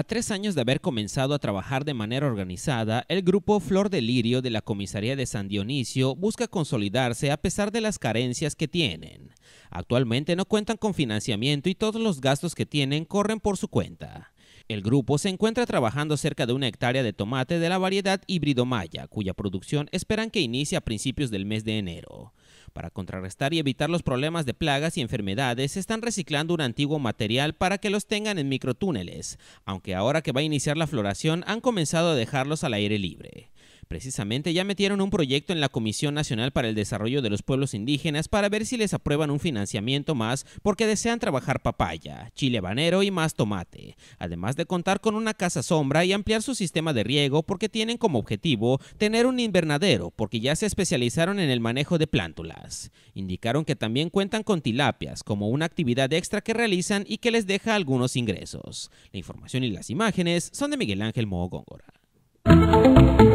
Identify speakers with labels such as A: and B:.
A: A tres años de haber comenzado a trabajar de manera organizada, el grupo Flor delirio Lirio de la Comisaría de San Dionisio busca consolidarse a pesar de las carencias que tienen. Actualmente no cuentan con financiamiento y todos los gastos que tienen corren por su cuenta. El grupo se encuentra trabajando cerca de una hectárea de tomate de la variedad híbrido maya, cuya producción esperan que inicie a principios del mes de enero. Para contrarrestar y evitar los problemas de plagas y enfermedades, están reciclando un antiguo material para que los tengan en microtúneles, aunque ahora que va a iniciar la floración han comenzado a dejarlos al aire libre. Precisamente ya metieron un proyecto en la Comisión Nacional para el Desarrollo de los Pueblos Indígenas para ver si les aprueban un financiamiento más porque desean trabajar papaya, chile banero y más tomate, además de contar con una casa sombra y ampliar su sistema de riego porque tienen como objetivo tener un invernadero porque ya se especializaron en el manejo de plántulas. Indicaron que también cuentan con tilapias como una actividad extra que realizan y que les deja algunos ingresos. La información y las imágenes son de Miguel Ángel mo Góngora.